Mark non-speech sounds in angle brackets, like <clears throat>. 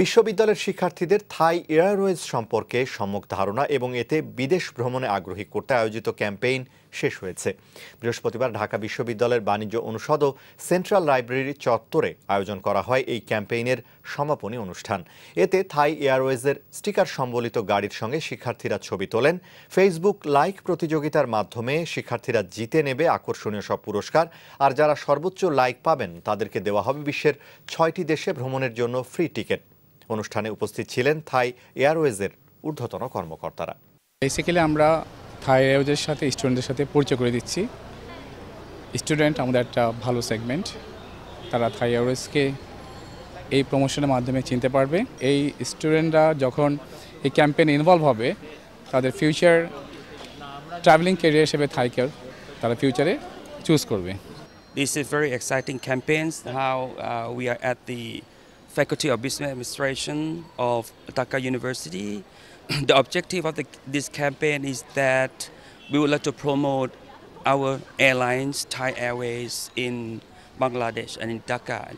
বিশ্ববিদ্যালয়ের শিক্ষার্থীদের থাই এয়ারওয়েজ সম্পর্কে সম্যক ধারণা এবং এতে বিদেশ ভ্রমণে আগ্রহী করতে আয়োজিত ক্যাম্পেইন শেষ হয়েছে বৃহস্পতিবার ঢাকা বিশ্ববিদ্যালয়ের বাণিজ্য অনুষদ ও সেন্ট্রাল লাইব্রেরির চত্বরে আয়োজন করা হয় এই ক্যাম্পেইনের সমাপনী অনুষ্ঠান এতে থাই এয়ারওয়েজের স্টিকার সম্বলিত গাড়ির সঙ্গে শিক্ষার্থীরা ছবি তোলেন ফেসবুক লাইক প্রতিযোগিতার মাধ্যমে শিক্ষার্থীরা জিতে নেবে আকর্ষণীয় সব পুরস্কার আর যারা সর্বোচ্চ লাইক পাবেন তাদেরকে দেওয়া হবে বিশ্বের ছয়টি দেশে ভ্রমণের জন্য ফ্রি টিকিট অনুষ্ঠানে উপস্থিত ছিলেন থাই এয়ারওয়েজের ঊর্ধ্বতন কর্মকর্তারা বেসিক্যালি আমরা থাই এয়ারওয়েজের সাথে স্টুডেন্টদের সাথে পরিচয় করে দিচ্ছি স্টুডেন্ট আমাদের একটা ভালো সেগমেন্ট তারা থাই এয়ারওয়েজকে এই প্রমোশনের মাধ্যমে চিনতে পারবে এই স্টুডেন্টরা যখন এই ক্যাম্পেইন ইনভলভ হবে তাদের ফিউচার ট্রাভেলিং ক্যারিয়ার হিসেবে কেয়ার তারা ফিউচারে চুজ করবে this is very exciting campaigns how we are at the Faculty of Business Administration of Dhaka University. <clears throat> the objective of the, this campaign is that we would like to promote our airlines, Thai Airways, in Bangladesh and in Dhaka.